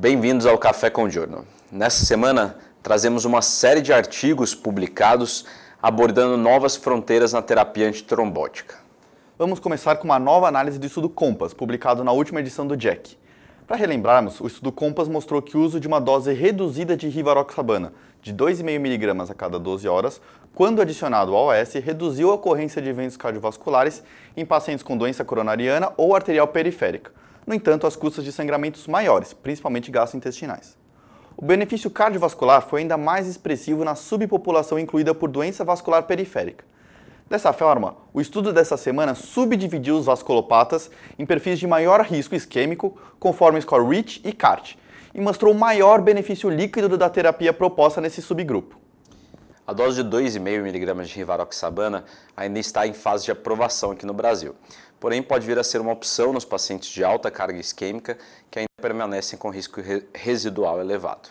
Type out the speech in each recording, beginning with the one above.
Bem-vindos ao Café com Jornal. Nesta semana, trazemos uma série de artigos publicados abordando novas fronteiras na terapia antitrombótica. Vamos começar com uma nova análise do estudo COMPAS, publicado na última edição do JEC. Para relembrarmos, o estudo COMPAS mostrou que o uso de uma dose reduzida de rivaroxabana, de 2,5mg a cada 12 horas, quando adicionado ao AS, reduziu a ocorrência de eventos cardiovasculares em pacientes com doença coronariana ou arterial periférica, no entanto, as custas de sangramentos maiores, principalmente gastrointestinais. O benefício cardiovascular foi ainda mais expressivo na subpopulação incluída por doença vascular periférica. Dessa forma, o estudo dessa semana subdividiu os vasculopatas em perfis de maior risco isquêmico, conforme o score REACH e CART, e mostrou o maior benefício líquido da terapia proposta nesse subgrupo. A dose de 2,5mg de rivaroxabana ainda está em fase de aprovação aqui no Brasil. Porém, pode vir a ser uma opção nos pacientes de alta carga isquêmica que ainda permanecem com risco residual elevado.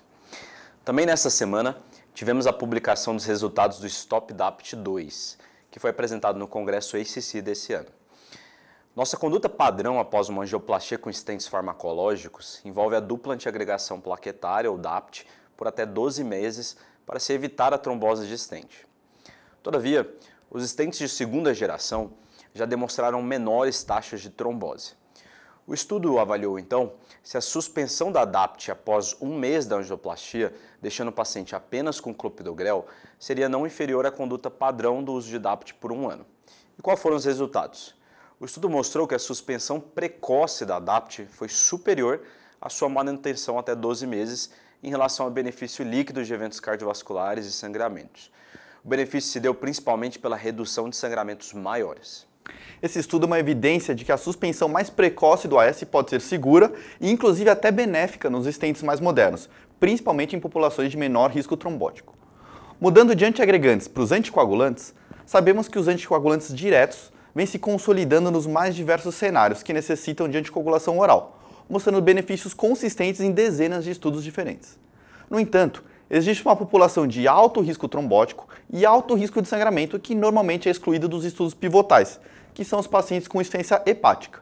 Também nesta semana, tivemos a publicação dos resultados do Stop DAPT 2, que foi apresentado no Congresso ACC desse ano. Nossa conduta padrão após uma angioplastia com estentes farmacológicos envolve a dupla antiagregação plaquetária, ou DAPT, por até 12 meses para se evitar a trombose de estente. Todavia, os estentes de segunda geração já demonstraram menores taxas de trombose. O estudo avaliou então se a suspensão da ADAPT após um mês da angioplastia, deixando o paciente apenas com clopidogrel, seria não inferior à conduta padrão do uso de ADAPT por um ano. E quais foram os resultados? O estudo mostrou que a suspensão precoce da ADAPT foi superior a sua manutenção até 12 meses em relação ao benefício líquido de eventos cardiovasculares e sangramentos. O benefício se deu principalmente pela redução de sangramentos maiores. Esse estudo é uma evidência de que a suspensão mais precoce do AS pode ser segura e inclusive até benéfica nos estentes mais modernos, principalmente em populações de menor risco trombótico. Mudando de antiagregantes para os anticoagulantes, sabemos que os anticoagulantes diretos vêm se consolidando nos mais diversos cenários que necessitam de anticoagulação oral, mostrando benefícios consistentes em dezenas de estudos diferentes. No entanto, existe uma população de alto risco trombótico e alto risco de sangramento que normalmente é excluída dos estudos pivotais, que são os pacientes com insuficiência hepática.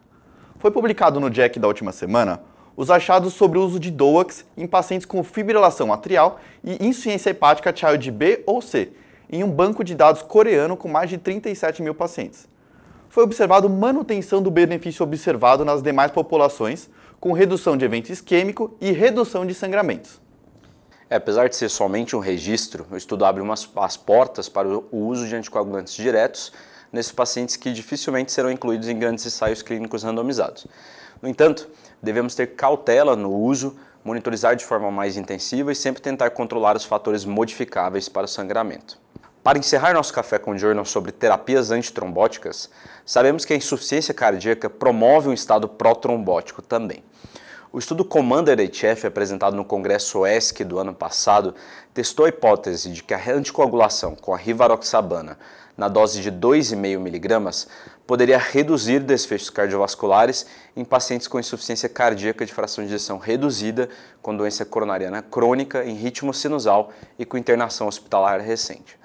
Foi publicado no JACC da última semana os achados sobre o uso de DOAX em pacientes com fibrilação atrial e insuficiência hepática Child B ou C, em um banco de dados coreano com mais de 37 mil pacientes. Foi observado manutenção do benefício observado nas demais populações, com redução de evento isquêmico e redução de sangramentos. É, apesar de ser somente um registro, o estudo abre umas, as portas para o uso de anticoagulantes diretos nesses pacientes que dificilmente serão incluídos em grandes ensaios clínicos randomizados. No entanto, devemos ter cautela no uso, monitorizar de forma mais intensiva e sempre tentar controlar os fatores modificáveis para o sangramento. Para encerrar nosso café com Journal sobre terapias antitrombóticas, sabemos que a insuficiência cardíaca promove um estado pró-trombótico também. O estudo Commander HF, apresentado no Congresso ESC do ano passado, testou a hipótese de que a anticoagulação com a rivaroxabana na dose de 2,5mg poderia reduzir desfechos cardiovasculares em pacientes com insuficiência cardíaca de fração de ejeção reduzida, com doença coronariana crônica, em ritmo sinusal e com internação hospitalar recente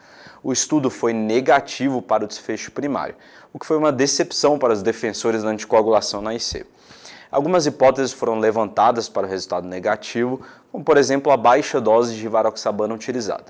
o estudo foi negativo para o desfecho primário, o que foi uma decepção para os defensores da anticoagulação na IC. Algumas hipóteses foram levantadas para o resultado negativo, como por exemplo a baixa dose de varoxabana utilizada.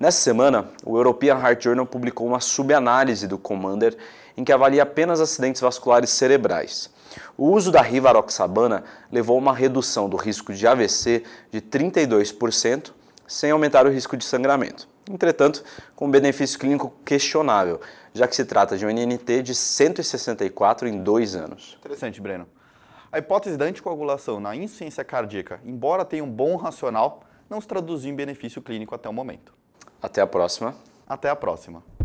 Nessa semana, o European Heart Journal publicou uma subanálise do Commander em que avalia apenas acidentes vasculares cerebrais. O uso da rivaroxabana levou a uma redução do risco de AVC de 32%, sem aumentar o risco de sangramento entretanto, com benefício clínico questionável, já que se trata de um NNT de 164 em dois anos. Interessante, Breno. A hipótese da anticoagulação na insuficiência cardíaca, embora tenha um bom racional, não se traduziu em benefício clínico até o momento. Até a próxima. Até a próxima.